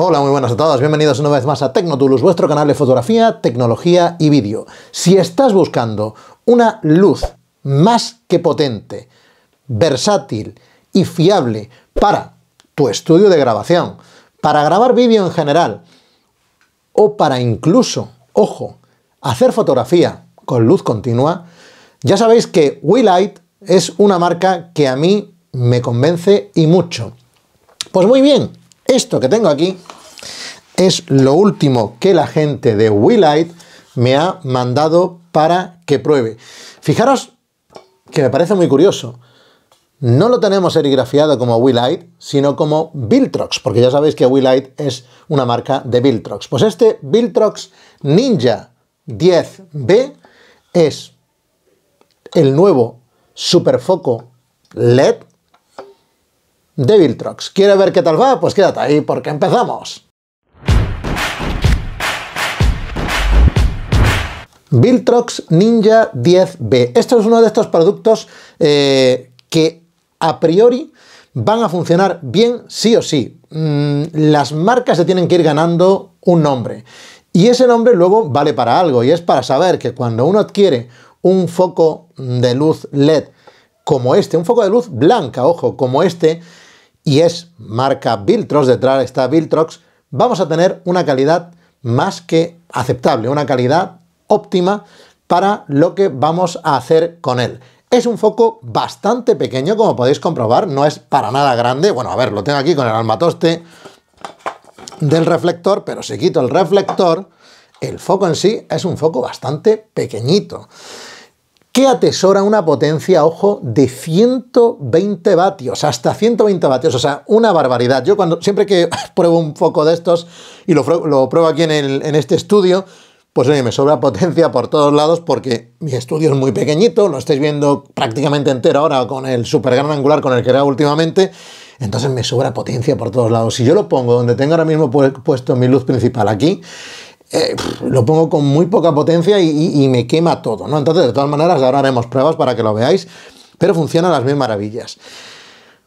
Hola, muy buenas a todos. Bienvenidos una vez más a Tecnotulus, vuestro canal de fotografía, tecnología y vídeo. Si estás buscando una luz más que potente, versátil y fiable para tu estudio de grabación, para grabar vídeo en general o para incluso, ojo, hacer fotografía con luz continua, ya sabéis que WeLight es una marca que a mí me convence y mucho. Pues muy bien, esto que tengo aquí es lo último que la gente de Willite me ha mandado para que pruebe. Fijaros que me parece muy curioso. No lo tenemos serigrafiado como Willite, sino como Viltrox, porque ya sabéis que Willite es una marca de Viltrox. Pues este Viltrox Ninja 10B es el nuevo superfoco LED Devil Trucks. ¿Quieres ver qué tal va? Pues quédate ahí porque empezamos. Viltrox Ninja 10B. Esto es uno de estos productos eh, que a priori van a funcionar bien sí o sí. Mm, las marcas se tienen que ir ganando un nombre. Y ese nombre luego vale para algo, y es para saber que cuando uno adquiere un foco de luz LED como este, un foco de luz blanca, ojo, como este, y es marca Viltrox, detrás está Viltrox, vamos a tener una calidad más que aceptable, una calidad óptima para lo que vamos a hacer con él. Es un foco bastante pequeño, como podéis comprobar, no es para nada grande. Bueno, a ver, lo tengo aquí con el almatoste del reflector, pero si quito el reflector, el foco en sí es un foco bastante pequeñito que atesora una potencia, ojo, de 120 vatios, hasta 120 vatios, o sea, una barbaridad. Yo cuando siempre que pruebo un poco de estos y lo, pruebo aquí en, este estudio, pues oye, me sobra potencia por todos lados porque mi estudio es muy pequeñito, lo estáis viendo prácticamente entero ahora con el super gran angular con el que era últimamente, entonces me sobra potencia por todos lados. Si yo lo pongo donde tengo ahora mismo puesto mi luz principal aquí, eh, lo pongo con muy poca potencia y, me quema todo, ¿no? Entonces, de todas maneras, ahora haremos pruebas para que lo veáis, pero funciona las mil maravillas.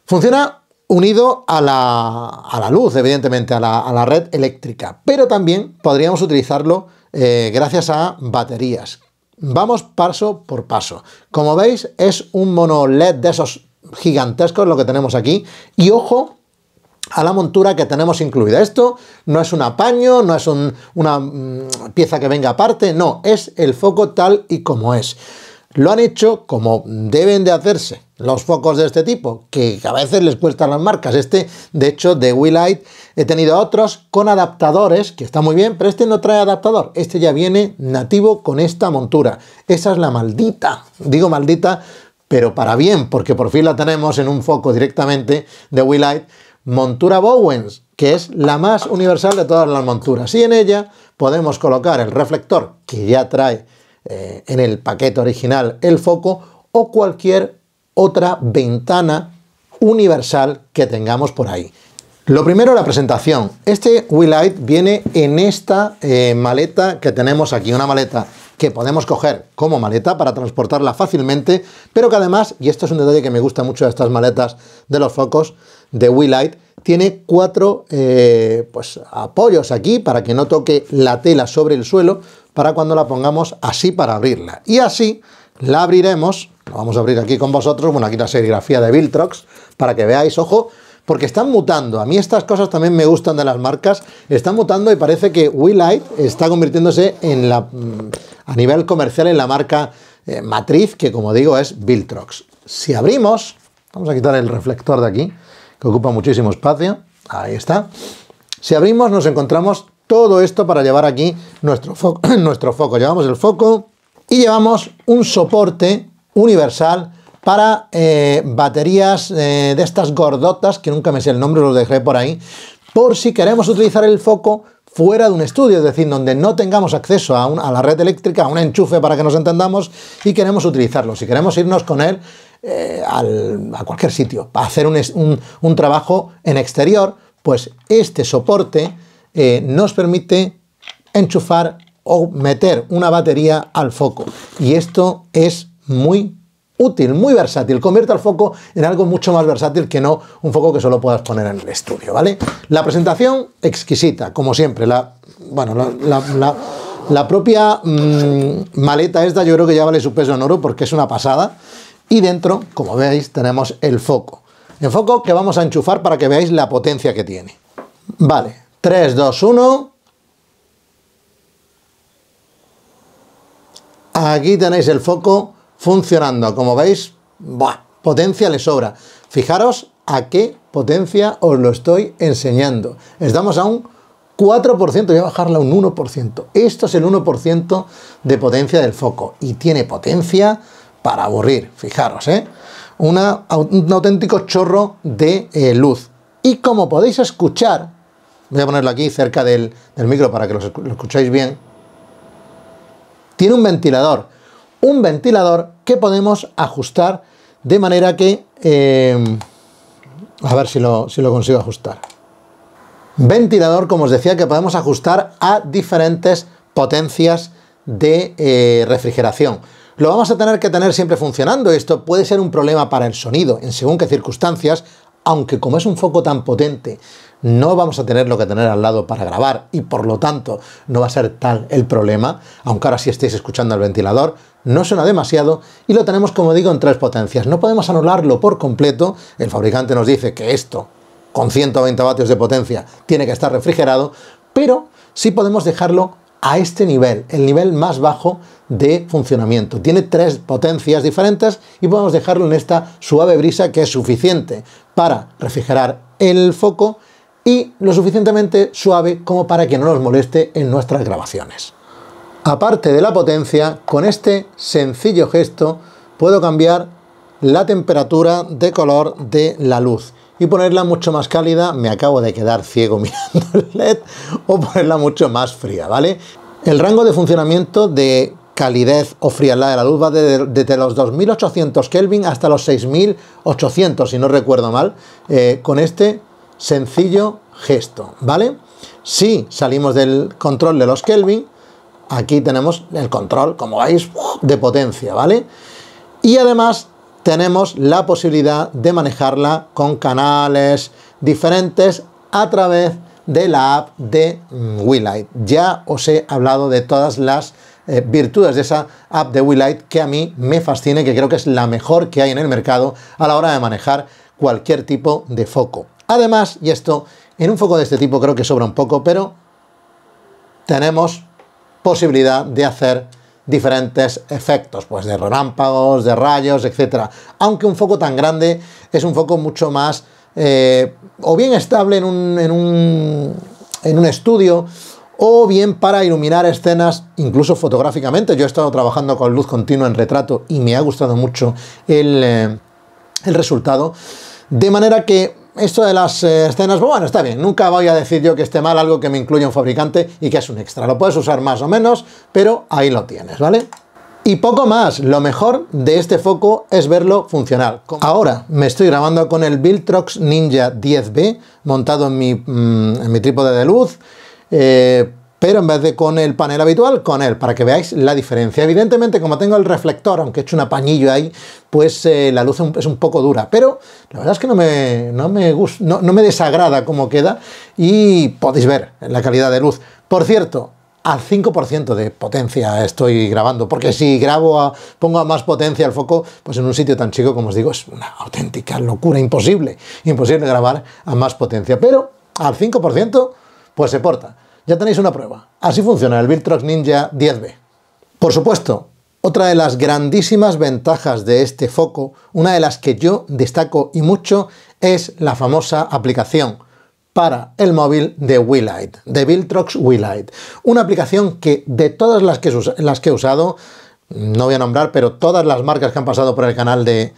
Funciona unido a la, luz, evidentemente, a la, red eléctrica, pero también podríamos utilizarlo eh, gracias a baterías. Vamos paso por paso. Como veis, es un mono LED de esos gigantescos lo que tenemos aquí, y ojo, a la montura que tenemos incluida. Esto no es un apaño, no es una mm, pieza que venga aparte, no, es el foco tal y como es. Lo han hecho como deben de hacerse los focos de este tipo, que a veces les cuestan las marcas. Este, de hecho, de Willight, he tenido otros con adaptadores, que está muy bien, pero este no trae adaptador. Este ya viene nativo con esta montura. Esa es la maldita. Digo maldita, pero para bien, porque por fin la tenemos en un foco directamente de Willight montura Bowens, que es la más universal de todas las monturas. Y en ella podemos colocar el reflector que ya trae eh, en el paquete original el foco o cualquier otra ventana universal que tengamos por ahí. Lo primero, la presentación. Este Light viene en esta eh, maleta que tenemos aquí, una maleta que podemos coger como maleta para transportarla fácilmente, pero que además, y esto es un detalle que me gusta mucho de estas maletas de los focos, de Willite tiene cuatro eh, pues, apoyos aquí para que no toque la tela sobre el suelo para cuando la pongamos así para abrirla. Y así la abriremos, la vamos a abrir aquí con vosotros, bueno, aquí la serigrafía de Viltrox, para que veáis, ojo, porque están mutando. A mí estas cosas también me gustan de las marcas. Están mutando y parece que Willite está convirtiéndose en la, mm, a nivel comercial en la marca eh, matriz, que como digo es Viltrox. Si abrimos, vamos a quitar el reflector de aquí, que ocupa muchísimo espacio. Ahí está. Si abrimos nos encontramos todo esto para llevar aquí nuestro, nuestro foco. Llevamos el foco y llevamos un soporte universal para eh, baterías eh, de estas gordotas, que nunca me sé el nombre, lo dejé por ahí, por si queremos utilizar el foco fuera de un estudio, es decir, donde no tengamos acceso a, a, la red eléctrica, a un enchufe para que nos entendamos y queremos utilizarlo. Si queremos irnos con él eh, a cualquier sitio, para hacer un, trabajo en exterior, pues este soporte eh, nos permite enchufar o meter una batería al foco. Y esto es muy útil, muy versátil. Convierte al foco en algo mucho más versátil que no un foco que solo puedas poner en el estudio, ¿vale? La presentación, exquisita, como siempre. La, bueno, la, propia mm, maleta esta yo creo que ya vale su peso en oro porque es una pasada. Y dentro, como veis, tenemos el foco. El foco que vamos a enchufar para que veáis la potencia que tiene. Vale, 3, 2, 1. Aquí tenéis el foco funcionando. Como veis, potencia le sobra. Fijaros a qué potencia os lo estoy enseñando. Estamos a un 4%, voy a bajarla a un 1%. Esto es el 1% de potencia del foco y tiene potencia para aburrir, fijaros, ¿eh? un auténtico chorro de eh, luz. Y como podéis escuchar, voy a ponerlo aquí cerca del, micro para que lo, escuchéis bien, tiene un ventilador. Un ventilador que podemos ajustar de manera que... Em, a ver si lo, si lo consigo ajustar. Ventilador, como os decía, que podemos ajustar a diferentes potencias de eh, refrigeración. Lo vamos a tener que tener siempre funcionando esto puede ser un problema para el sonido en según qué circunstancias, aunque como es un foco tan potente, no vamos a tener lo que tener al lado para grabar y por lo tanto no va a ser tal el problema, aunque ahora si sí estéis escuchando al ventilador, no suena demasiado y lo tenemos como digo en tres potencias. No podemos anularlo por completo, el fabricante nos dice que esto con 120 vatios de potencia tiene que estar refrigerado, pero sí podemos dejarlo a este nivel, el nivel más bajo de funcionamiento. Tiene tres potencias diferentes y podemos dejarlo en esta suave brisa que es suficiente para refrigerar el foco y lo suficientemente suave como para que no nos moleste en nuestras grabaciones. Aparte de la potencia, con este sencillo gesto puedo cambiar la temperatura de color de la luz y ponerla mucho más cálida, me acabo de quedar ciego mirando el LED, o ponerla mucho más fría, ¿vale? El rango de funcionamiento de calidez o frialdad de la luz va desde, los 2800 Kelvin hasta los 6800, si no recuerdo mal, eh, con este sencillo gesto, ¿vale? Si salimos del control de los Kelvin, aquí tenemos el control, como veis, de potencia, ¿vale? Y además tenemos la posibilidad de manejarla con canales diferentes a través de la app de mm, Willite. Ya os he hablado de todas las eh, virtudes de esa app de WeLight que a mí me fascina que creo que es la mejor que hay en el mercado a la hora de manejar cualquier tipo de foco. Además, y esto en un foco de este tipo creo que sobra un poco, pero tenemos posibilidad de hacer diferentes efectos, pues de relámpagos, de rayos, etc. Aunque un foco tan grande es un foco mucho más eh, o bien estable en un, estudio o bien para iluminar escenas, incluso fotográficamente. Yo he estado trabajando con luz continua en retrato y me ha gustado mucho el, eh, el resultado. De manera que esto de las eh, escenas, pues bueno, está bien, nunca voy a decir yo que esté mal algo que me incluya un fabricante y que es un extra. Lo puedes usar más o menos, pero ahí lo tienes, ¿vale? Y poco más, lo mejor de este foco es verlo funcional. Ahora me estoy grabando con el Viltrox Ninja 10B montado en mi, mm, en mi trípode de luz. Eh, pero en vez de con el panel habitual, con él, para que veáis la diferencia. Evidentemente, como tengo el reflector, aunque he hecho un apañillo ahí, pues eh, la luz es un poco dura, pero la verdad es que no me, me, gusta, no, me desagrada cómo queda y podéis ver la calidad de luz. Por cierto, al 5% de potencia estoy grabando, porque si grabo a, pongo a más potencia el foco, pues en un sitio tan chico como os digo, es una auténtica locura, imposible, imposible grabar a más potencia, pero al 5% pues se porta. Ya tenéis una prueba. Así funciona el Viltrox Ninja 10B. Por supuesto, otra de las grandísimas ventajas de este foco, una de las que yo destaco y mucho, es la famosa aplicación para el móvil de Willite, de Viltrox Light. Una aplicación que de todas las que, las que he usado, no voy a nombrar, pero todas las marcas que han pasado por el canal de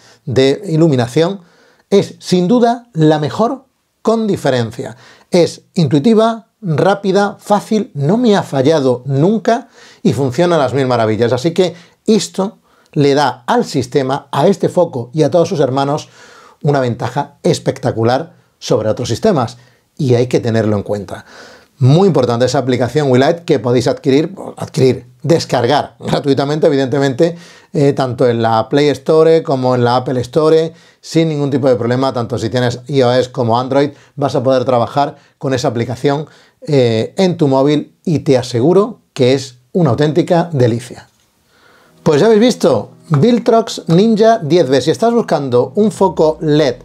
iluminación, es sin duda la mejor con diferencia. Es intuitiva, rápida, fácil, no me ha fallado nunca y funciona a las mil maravillas. Así que esto le da al sistema, a este foco y a todos sus hermanos una ventaja espectacular sobre otros sistemas y hay que tenerlo en cuenta. Muy importante esa aplicación Willite que podéis adquirir, adquirir, descargar gratuitamente, evidentemente, eh, tanto en la Play Store como en la Apple Store, sin ningún tipo de problema, tanto si tienes iOS como Android, vas a poder trabajar con esa aplicación eh, en tu móvil y te aseguro que es una auténtica delicia. Pues ya habéis visto, Viltrox Ninja 10B. Si estás buscando un foco LED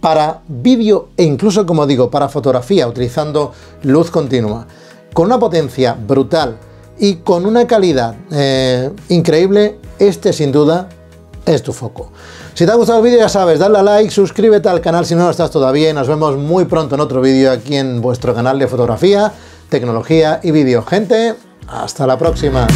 para vídeo e incluso, como digo, para fotografía, utilizando luz continua, con una potencia brutal y con una calidad eh, increíble, este sin duda es tu foco. Si te ha gustado el vídeo, ya sabes, dale a like, suscríbete al canal si no lo estás todavía y nos vemos muy pronto en otro vídeo aquí en vuestro canal de fotografía, tecnología y vídeo. Gente, hasta la próxima.